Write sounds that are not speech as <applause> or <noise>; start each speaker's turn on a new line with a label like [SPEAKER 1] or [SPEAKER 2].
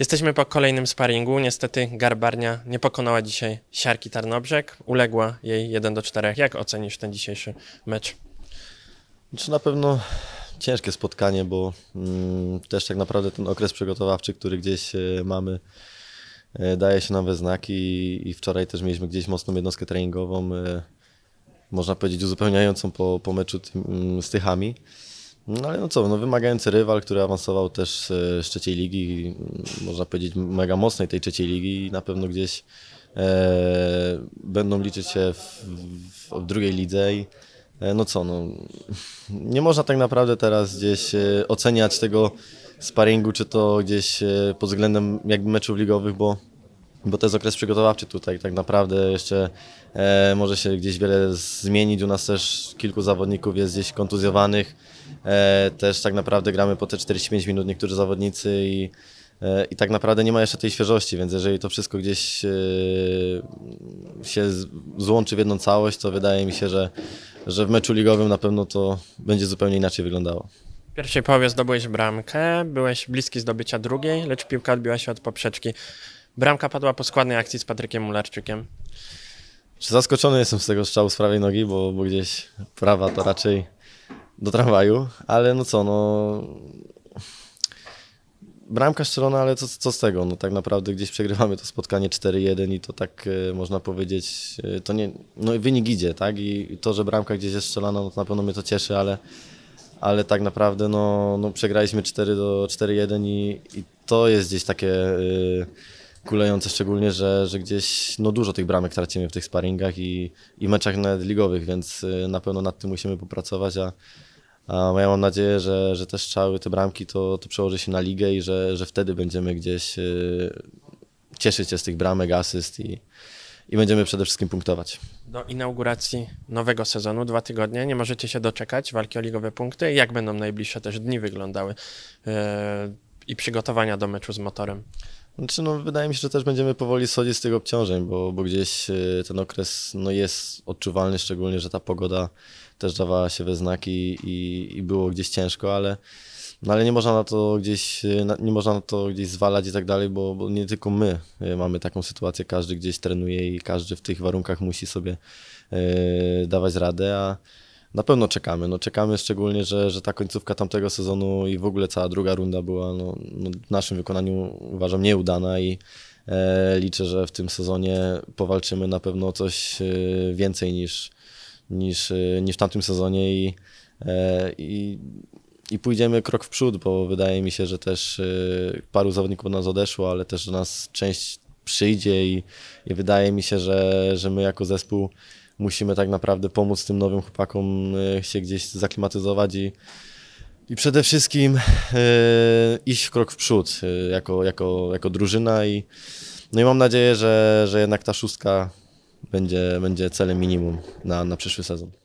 [SPEAKER 1] Jesteśmy po kolejnym sparingu. Niestety Garbarnia nie pokonała dzisiaj siarki Tarnobrzeg. Uległa jej 1 do 4. Jak ocenisz ten dzisiejszy mecz? Znaczy na pewno
[SPEAKER 2] ciężkie spotkanie, bo mm, też tak naprawdę ten okres przygotowawczy, który gdzieś y, mamy, y, daje się nam we znaki i, i wczoraj też mieliśmy gdzieś mocną jednostkę treningową, y, można powiedzieć uzupełniającą po, po meczu tym, mm, z Tychami. No ale no co, no wymagający rywal, który awansował też e, z trzeciej ligi, można powiedzieć mega mocnej tej trzeciej ligi i na pewno gdzieś e, będą liczyć się w, w, w drugiej lidze i e, no co, no <laughs> nie można tak naprawdę teraz gdzieś e, oceniać tego sparingu, czy to gdzieś e, pod względem jakby meczów ligowych, bo bo to jest okres przygotowawczy tutaj. Tak naprawdę jeszcze e, może się gdzieś wiele zmienić. U nas też kilku zawodników jest gdzieś kontuzjowanych. E, też tak naprawdę gramy po te 45 minut niektórzy zawodnicy i, e, i tak naprawdę nie ma jeszcze tej świeżości, więc jeżeli to wszystko gdzieś e, się z, złączy w jedną całość, to wydaje mi się, że, że w meczu ligowym na pewno to będzie zupełnie inaczej wyglądało.
[SPEAKER 1] W pierwszej połowie zdobyłeś bramkę, byłeś bliski zdobycia drugiej, lecz piłka odbiła się od poprzeczki. Bramka padła po składnej akcji z Patrykiem Mularczykiem.
[SPEAKER 2] zaskoczony jestem z tego strzału z prawej nogi, bo, bo gdzieś prawa to raczej do tramwaju, ale no co, no bramka strzelona, ale co, co z tego? No tak naprawdę gdzieś przegrywamy to spotkanie 4-1 i to tak y, można powiedzieć, y, to nie, no i wynik idzie, tak? I to, że bramka gdzieś jest strzelana, no to na pewno mnie to cieszy, ale, ale tak naprawdę no, no przegraliśmy 4-1 i, i to jest gdzieś takie... Y, kulejące szczególnie, że, że gdzieś no dużo tych bramek tracimy w tych sparingach i, i meczach nawet ligowych, więc y, na pewno nad tym musimy popracować, a, a ja mam nadzieję, że, że te strzały, te bramki to, to przełoży się na ligę i że, że wtedy będziemy gdzieś y, cieszyć się z tych bramek, asyst i, i będziemy przede wszystkim punktować.
[SPEAKER 1] Do inauguracji nowego sezonu, dwa tygodnie, nie możecie się doczekać walki o ligowe punkty. Jak będą najbliższe też dni wyglądały yy, i przygotowania do meczu z motorem?
[SPEAKER 2] Znaczy, no, wydaje mi się, że też będziemy powoli schodzić z tych obciążeń, bo, bo gdzieś e, ten okres no, jest odczuwalny, szczególnie, że ta pogoda też dawała się we znaki i, i było gdzieś ciężko, ale, no, ale nie można na to gdzieś, e, nie można na to gdzieś zwalać i tak dalej, bo, bo nie tylko my e, mamy taką sytuację, każdy gdzieś trenuje i każdy w tych warunkach musi sobie yy, dawać radę, a na pewno czekamy. No, czekamy szczególnie, że, że ta końcówka tamtego sezonu i w ogóle cała druga runda była no, no w naszym wykonaniu uważam nieudana i e, liczę, że w tym sezonie powalczymy na pewno o coś e, więcej niż, niż, e, niż w tamtym sezonie i, e, i i pójdziemy krok w przód, bo wydaje mi się, że też e, paru zawodników od nas odeszło, ale też do nas część przyjdzie i, i wydaje mi się, że, że my jako zespół musimy tak naprawdę pomóc tym nowym chłopakom e, się gdzieś zaklimatyzować i, i przede wszystkim e, iść w krok w przód e, jako, jako, jako drużyna i, no i mam nadzieję, że, że jednak ta szóstka będzie, będzie celem minimum na, na przyszły sezon.